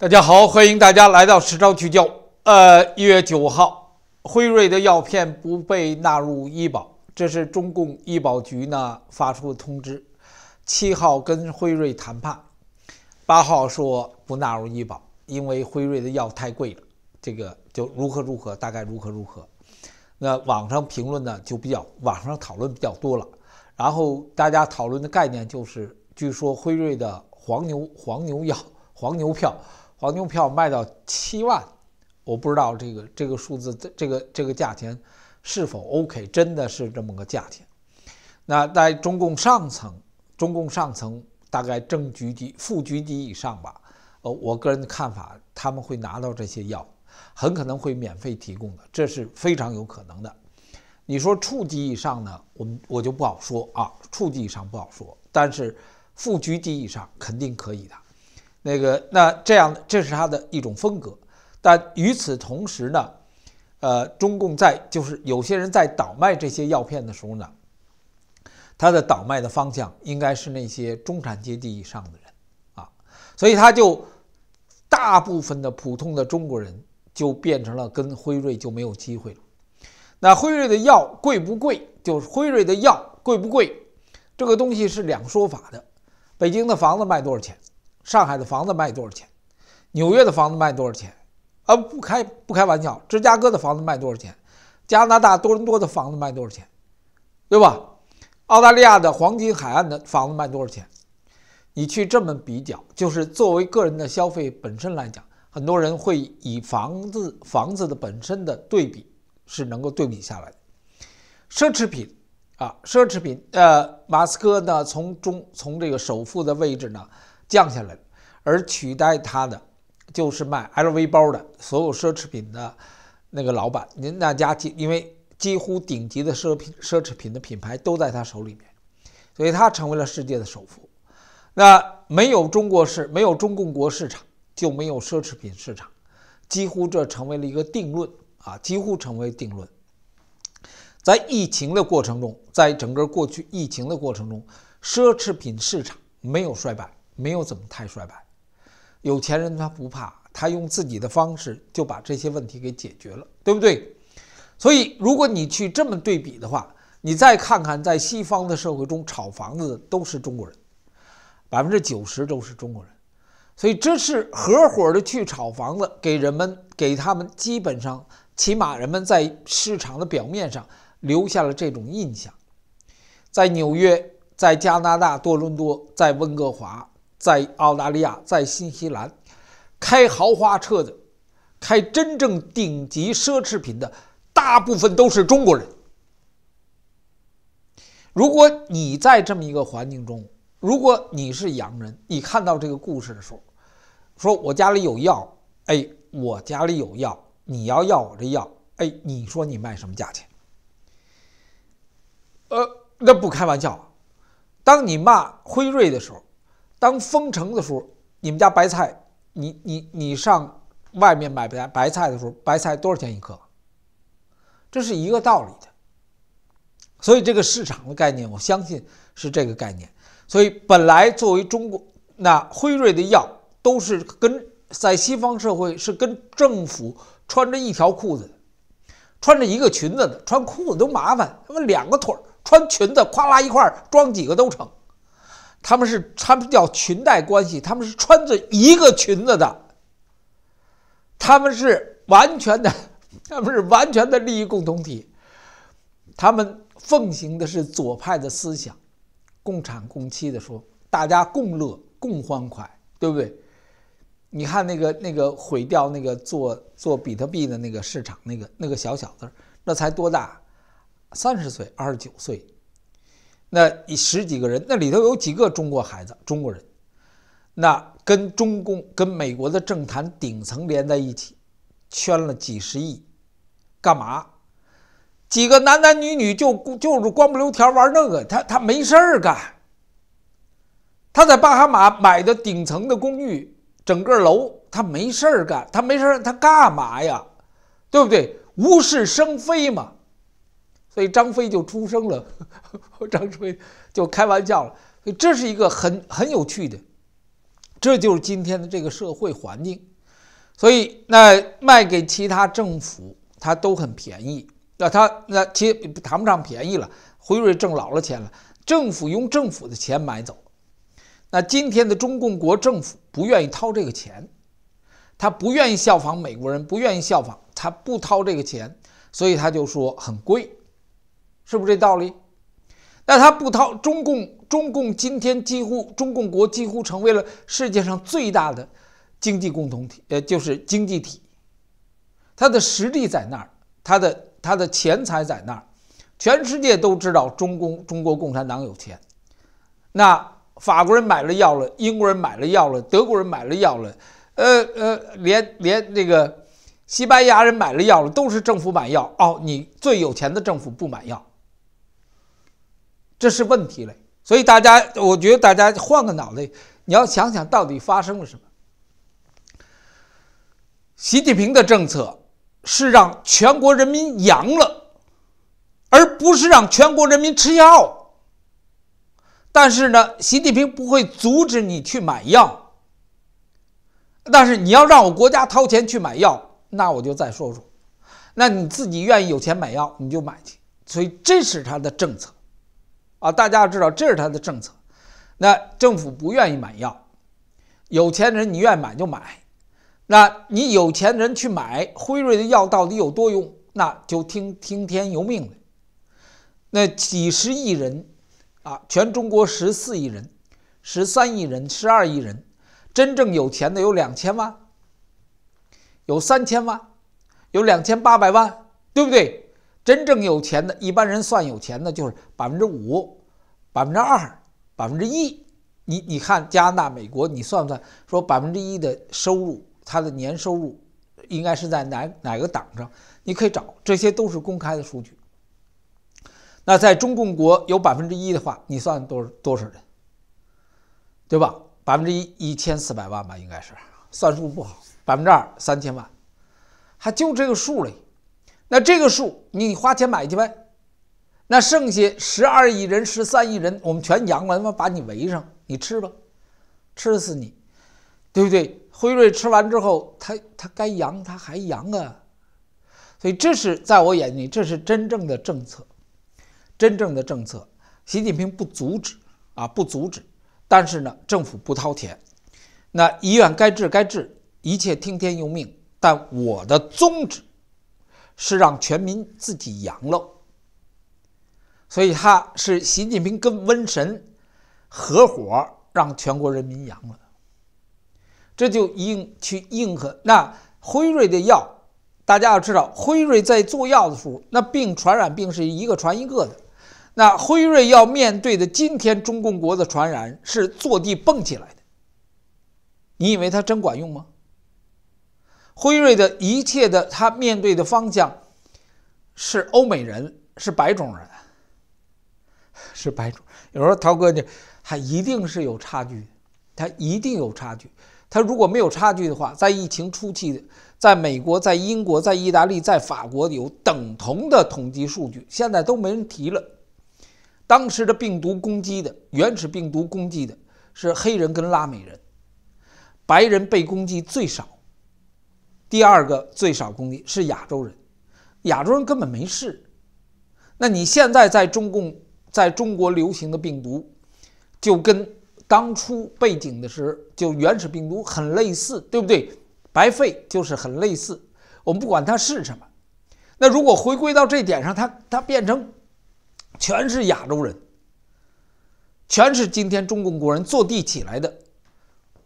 大家好，欢迎大家来到实招聚焦。呃，一月九号，辉瑞的药片不被纳入医保，这是中共医保局呢发出的通知。七号跟辉瑞谈判，八号说不纳入医保，因为辉瑞的药太贵了。这个就如何如何，大概如何如何。那网上评论呢就比较，网上讨论比较多了。然后大家讨论的概念就是，据说辉瑞的黄牛、黄牛药、黄牛票。黄牛票卖到七万，我不知道这个这个数字这个这个价钱是否 OK，真的是这么个价钱？那在中共上层，中共上层大概正局级、副局级以上吧，呃，我个人的看法，他们会拿到这些药，很可能会免费提供的，这是非常有可能的。你说处级以上呢？我们我就不好说啊，处级以上不好说，但是副局级以上肯定可以的。那个，那这样，这是他的一种风格。但与此同时呢，呃，中共在就是有些人在倒卖这些药片的时候呢，他的倒卖的方向应该是那些中产阶级以上的人，啊，所以他就大部分的普通的中国人就变成了跟辉瑞就没有机会了。那辉瑞的药贵不贵？就是辉瑞的药贵不贵？这个东西是两说法的。北京的房子卖多少钱？上海的房子卖多少钱？纽约的房子卖多少钱？啊，不开不开玩笑，芝加哥的房子卖多少钱？加拿大多伦多的房子卖多少钱？对吧？澳大利亚的黄金海岸的房子卖多少钱？你去这么比较，就是作为个人的消费本身来讲，很多人会以房子房子的本身的对比是能够对比下来的。奢侈品啊，奢侈品，呃，马斯克呢从中从这个首富的位置呢。降下来而取代他的就是卖 LV 包的所有奢侈品的那个老板。您那家几，因为几乎顶级的奢品、奢侈品的品牌都在他手里面，所以他成为了世界的首富。那没有中国市，没有中共国市场，就没有奢侈品市场。几乎这成为了一个定论啊，几乎成为定论。在疫情的过程中，在整个过去疫情的过程中，奢侈品市场没有衰败。没有怎么太衰败，有钱人他不怕，他用自己的方式就把这些问题给解决了，对不对？所以，如果你去这么对比的话，你再看看在西方的社会中炒房子的都是中国人，百分之九十都是中国人。所以，这是合伙的去炒房子，给人们给他们基本上起码人们在市场的表面上留下了这种印象。在纽约，在加拿大多伦多，在温哥华。在澳大利亚，在新西兰，开豪华车的，开真正顶级奢侈品的，大部分都是中国人。如果你在这么一个环境中，如果你是洋人，你看到这个故事的时候，说我家里有药，哎，我家里有药，你要要我这药，哎，你说你卖什么价钱？呃，那不开玩笑，当你骂辉瑞的时候。当封城的时候，你们家白菜，你你你上外面买白白菜的时候，白菜多少钱一克？这是一个道理的。所以这个市场的概念，我相信是这个概念。所以本来作为中国那辉瑞的药，都是跟在西方社会是跟政府穿着一条裤子，穿着一个裙子的。穿裤子都麻烦，他妈两个腿儿；穿裙子咵啦一块儿装几个都成。他们是他们叫裙带关系，他们是穿着一个裙子的，他们是完全的，他们是完全的利益共同体，他们奉行的是左派的思想，共产共妻的说，大家共乐共欢快，对不对？你看那个那个毁掉那个做做比特币的那个市场那个那个小小子，那才多大？三十岁，二十九岁。那十几个人，那里头有几个中国孩子，中国人，那跟中共跟美国的政坛顶层连在一起，圈了几十亿，干嘛？几个男男女女就就是光不溜条玩那个，他他没事儿干，他在巴哈马买的顶层的公寓，整个楼他没事儿干，他没事儿他干嘛呀？对不对？无事生非嘛。所以张飞就出生了，张飞就开玩笑了。所以这是一个很很有趣的，这就是今天的这个社会环境。所以那卖给其他政府，它都很便宜。那他那其谈不上便宜了，辉瑞挣老了钱了，政府用政府的钱买走。那今天的中共国政府不愿意掏这个钱，他不愿意效仿美国人，不愿意效仿，他不掏这个钱，所以他就说很贵。是不是这道理？那他不掏中共？中共今天几乎中共国几乎成为了世界上最大的经济共同体，呃，就是经济体。它的实力在那儿，它的它的钱财在那儿，全世界都知道中共中国共产党有钱。那法国人买了药了，英国人买了药了，德国人买了药了，呃呃，连连那个西班牙人买了药了，都是政府买药。哦，你最有钱的政府不买药。这是问题嘞，所以大家，我觉得大家换个脑袋，你要想想到底发生了什么。习近平的政策是让全国人民阳了，而不是让全国人民吃药。但是呢，习近平不会阻止你去买药。但是你要让我国家掏钱去买药，那我就再说说。那你自己愿意有钱买药，你就买去。所以这是他的政策。啊，大家知道这是他的政策，那政府不愿意买药，有钱人你愿意买就买，那你有钱人去买辉瑞的药到底有多用？那就听听天由命了。那几十亿人啊，全中国十四亿人，十三亿人，十二亿人，真正有钱的有两千万，有三千万，有两千八百万，对不对？真正有钱的，一般人算有钱的，就是百分之五、百分之二、百分之一。你你看加拿大、美国，你算不算？说百分之一的收入，他的年收入应该是在哪哪个档上？你可以找，这些都是公开的数据。那在中共国有百分之一的话，你算多多少人？对吧？百分之一一千四百万吧，应该是算数不好。百分之二三千万，还就这个数了。那这个数你花钱买去呗，那剩下十二亿人、十三亿人，我们全养了，他妈把你围上，你吃吧，吃死你，对不对？辉瑞吃完之后，他他该阳他还阳啊，所以这是在我眼里，这是真正的政策，真正的政策。习近平不阻止啊，不阻止，但是呢，政府不掏钱，那医院该治该治，一切听天由命。但我的宗旨。是让全民自己养了，所以他是习近平跟瘟神合伙让全国人民养了，这就应去应和那辉瑞的药。大家要知道，辉瑞在做药的时候，那病传染病是一个传一个的。那辉瑞要面对的今天中共国的传染是坐地蹦起来的。你以为它真管用吗？辉瑞的一切的，他面对的方向是欧美人，是白种人，是白种。有时候涛哥，你还一定是有差距，他一定有差距。他如果没有差距的话，在疫情初期，在美国、在英国、在意大利、在法国有等同的统计数据，现在都没人提了。当时的病毒攻击的原始病毒攻击的是黑人跟拉美人，白人被攻击最少。”第二个最少公例是亚洲人，亚洲人根本没事。那你现在在中共在中国流行的病毒，就跟当初背景的时候就原始病毒很类似，对不对？白肺就是很类似。我们不管它是什么，那如果回归到这点上，它它变成全是亚洲人，全是今天中共国人坐地起来的。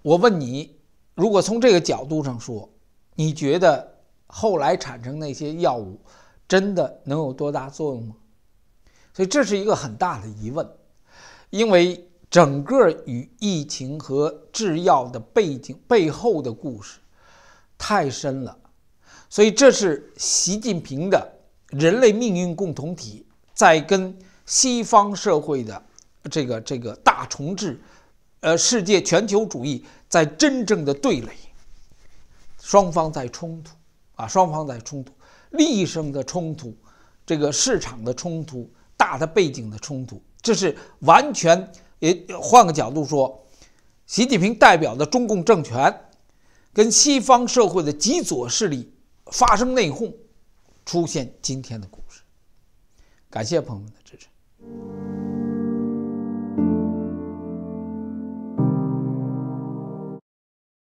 我问你，如果从这个角度上说？你觉得后来产生那些药物真的能有多大作用吗？所以这是一个很大的疑问，因为整个与疫情和制药的背景背后的故事太深了。所以这是习近平的人类命运共同体在跟西方社会的这个这个大重置，呃，世界全球主义在真正的对垒。双方在冲突啊，双方在冲突，利益上的冲突，这个市场的冲突，大的背景的冲突，这是完全也换个角度说，习近平代表的中共政权跟西方社会的极左势力发生内讧，出现今天的故事。感谢朋友们的支持。